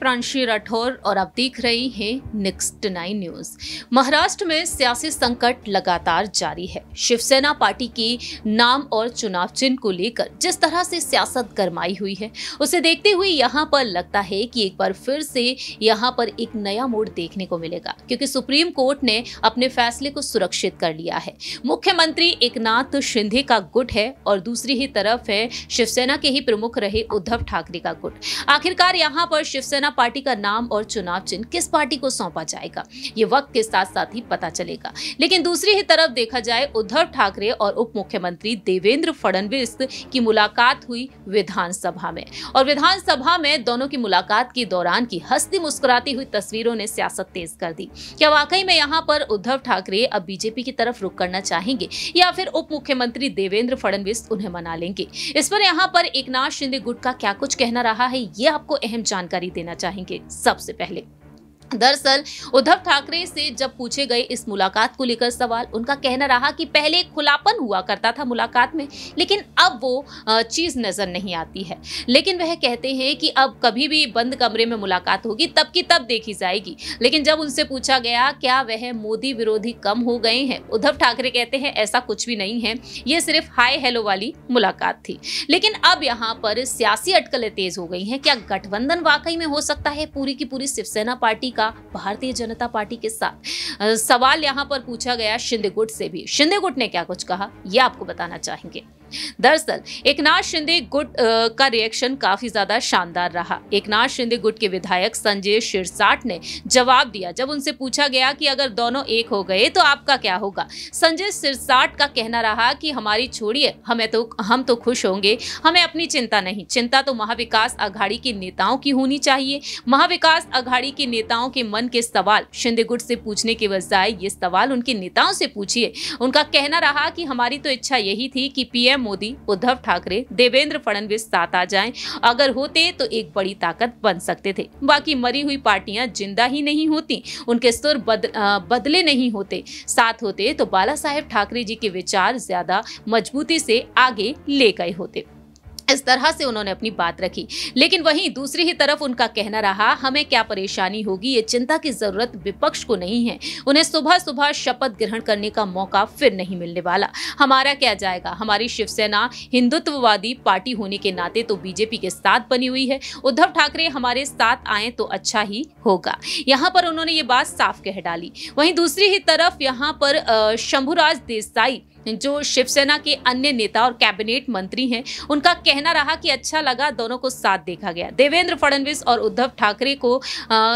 प्रांशी राठौर और आप देख रही हैं नेक्स्ट नाइन न्यूज महाराष्ट्र में सियासी संकट लगातार जारी है शिवसेना पार्टी के नाम और चुनाव चिन्ह को लेकर जिस तरह से सियासत गरमाई हुई है उसे देखते हुए यहाँ पर लगता है कि एक बार फिर से यहां पर एक नया मोड़ देखने को मिलेगा क्योंकि सुप्रीम कोर्ट ने अपने फैसले को सुरक्षित कर लिया है मुख्यमंत्री एक शिंदे का गुट है और दूसरी ही तरफ है शिवसेना के ही प्रमुख रहे उद्धव ठाकरे का गुट आखिरकार यहाँ पर शिवसेना शिवसेना पार्टी का नाम और चुनाव चिन्ह किस पार्टी को सौंपा जाएगा ये वक्त के साथ साथ ही पता चलेगा लेकिन दूसरी ही तरफ देखा जाए उद्धव ठाकरे और उप मुख्यमंत्री देवेंद्र फडणवीस की मुलाकात हुई विधानसभा में और विधानसभा में दोनों की मुलाकात के दौरान की हस्ती मुस्कुराती हुई तस्वीरों ने सियासत तेज कर दी क्या वाकई में यहाँ पर उद्धव ठाकरे अब बीजेपी की तरफ रुख करना चाहेंगे या फिर उप मुख्यमंत्री देवेंद्र फडणवीस उन्हें मना लेंगे इस पर यहाँ पर एक शिंदे गुट का क्या कुछ कहना रहा है ये आपको अहम जानकारी देना चाहेंगे सबसे पहले दरअसल उद्धव ठाकरे से जब पूछे गए इस मुलाकात को लेकर सवाल उनका कहना रहा कि पहले खुलापन हुआ करता था मुलाकात में लेकिन अब वो चीज़ नज़र नहीं आती है लेकिन वह कहते हैं कि अब कभी भी बंद कमरे में मुलाकात होगी तब की तब देखी जाएगी लेकिन जब उनसे पूछा गया क्या वह मोदी विरोधी कम हो गए हैं उद्धव ठाकरे कहते हैं ऐसा कुछ भी नहीं है ये सिर्फ हाय हेलो वाली मुलाकात थी लेकिन अब यहाँ पर सियासी अटकलें तेज हो गई हैं क्या गठबंधन वाकई में हो सकता है पूरी की पूरी शिवसेना पार्टी का भारतीय जनता पार्टी के साथ सवाल यहां पर पूछा गया शिंदे गुट से भी शिंदे गुट ने क्या कुछ कहा यह आपको बताना चाहेंगे दरअसल एक नाथ शिंदे गुट का रिएक्शन काफी ज्यादा शानदार रहा एक नाथ शिंदे गुट के विधायक संजय शिरसाट ने जवाब दिया जब उनसे पूछा गया कि अगर दोनों एक हो गए तो आपका क्या होगा संजय सिरसाट का कहना रहा कि हमारी छोड़िए हमें तो हम तो खुश होंगे हमें अपनी चिंता नहीं चिंता तो महाविकास आघाड़ी के नेताओं की होनी चाहिए महाविकास आघाड़ी के नेताओं युवाओं के मन के सवाल शिंदे गुट से पूछने के बजाय ये सवाल उनके नेताओं से पूछिए उनका कहना रहा कि हमारी तो इच्छा यही थी कि पीएम मोदी उद्धव ठाकरे देवेंद्र फडणवीस साथ आ जाएं अगर होते तो एक बड़ी ताकत बन सकते थे बाकी मरी हुई पार्टियां जिंदा ही नहीं होती उनके सुर बद, बदले नहीं होते साथ होते तो बाला ठाकरे जी के विचार ज्यादा मजबूती से आगे ले गए होते इस तरह से उन्होंने अपनी बात रखी लेकिन वहीं दूसरी ही तरफ उनका कहना रहा हमें क्या परेशानी होगी ये चिंता की जरूरत विपक्ष को नहीं है उन्हें सुबह सुबह शपथ ग्रहण करने का मौका फिर नहीं मिलने वाला हमारा क्या जाएगा हमारी शिवसेना हिंदुत्ववादी पार्टी होने के नाते तो बीजेपी के साथ बनी हुई है उद्धव ठाकरे हमारे साथ आए तो अच्छा ही होगा यहाँ पर उन्होंने ये बात साफ कह डाली वहीं दूसरी ही तरफ यहाँ पर शंभुराज देसाई जो शिवसेना के अन्य नेता और कैबिनेट मंत्री हैं उनका कहना रहा कि अच्छा लगा दोनों को साथ देखा गया देवेंद्र फडणवीस और उद्धव ठाकरे को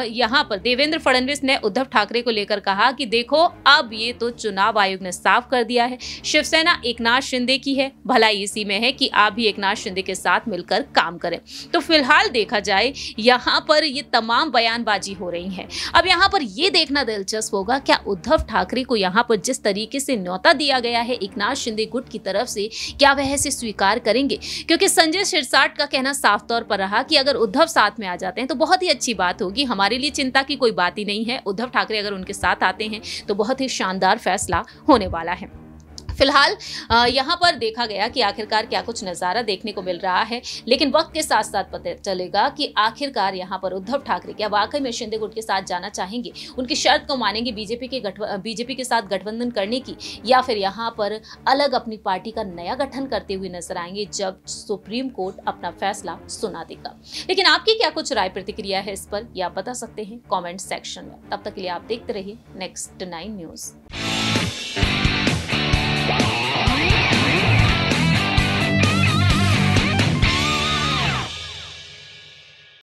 यहाँ पर देवेंद्र फडणवीस ने उद्धव ठाकरे को लेकर कहा कि देखो अब ये तो चुनाव आयोग ने साफ कर दिया है शिवसेना एक शिंदे की है भलाई इसी में है कि आप भी एक शिंदे के साथ मिलकर काम करें तो फिलहाल देखा जाए यहाँ पर ये तमाम बयानबाजी हो रही है अब यहाँ पर ये देखना दिलचस्प होगा क्या उद्धव ठाकरे को यहाँ पर जिस तरीके से न्यौता दिया गया है एकनाथ शिंदे गुट की तरफ से क्या वह इसे स्वीकार करेंगे क्योंकि संजय शिरसाट का कहना साफ तौर पर रहा कि अगर उद्धव साथ में आ जाते हैं तो बहुत ही अच्छी बात होगी हमारे लिए चिंता की कोई बात ही नहीं है उद्धव ठाकरे अगर उनके साथ आते हैं तो बहुत ही शानदार फैसला होने वाला है फिलहाल यहाँ पर देखा गया कि आखिरकार क्या कुछ नज़ारा देखने को मिल रहा है लेकिन वक्त के साथ साथ पता चलेगा कि आखिरकार यहाँ पर उद्धव ठाकरे क्या वाकई में शिंदे गुट के साथ जाना चाहेंगे उनकी शर्त को मानेंगे बीजेपी के बीजेपी के साथ गठबंधन करने की या फिर यहाँ पर अलग अपनी पार्टी का नया गठन करते हुए नजर आएंगे जब सुप्रीम कोर्ट अपना फैसला सुना देगा लेकिन आपकी क्या कुछ राय प्रतिक्रिया है इस पर यह आप बता सकते हैं कॉमेंट सेक्शन में तब तक के लिए आप देखते रहिए नेक्स्ट नाइन न्यूज़